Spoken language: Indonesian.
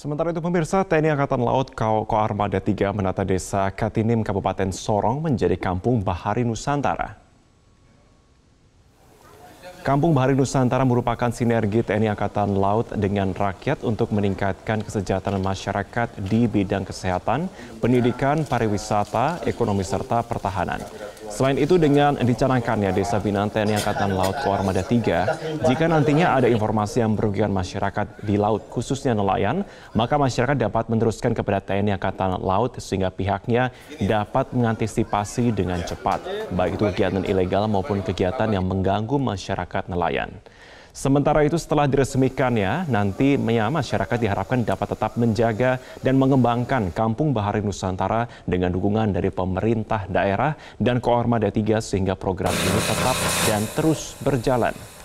Sementara itu pemirsa, TNI Angkatan Laut Ko Armada 3 menata desa Katinim, Kabupaten Sorong menjadi Kampung Bahari Nusantara. Kampung Bahari Nusantara merupakan sinergi TNI Angkatan Laut dengan rakyat untuk meningkatkan kesejahteraan masyarakat di bidang kesehatan, pendidikan, pariwisata, ekonomi serta pertahanan. Selain itu dengan dicanangkannya Desa Binaan TNI Angkatan Laut Koarmada 3, jika nantinya ada informasi yang merugikan masyarakat di laut khususnya nelayan, maka masyarakat dapat meneruskan kepada TNI Angkatan Laut sehingga pihaknya dapat mengantisipasi dengan cepat, baik itu kegiatan ilegal maupun kegiatan yang mengganggu masyarakat nelayan. Sementara itu setelah diresmikannya, nanti masyarakat diharapkan dapat tetap menjaga dan mengembangkan Kampung Bahari Nusantara dengan dukungan dari pemerintah daerah dan Koarmada 3 sehingga program ini tetap dan terus berjalan.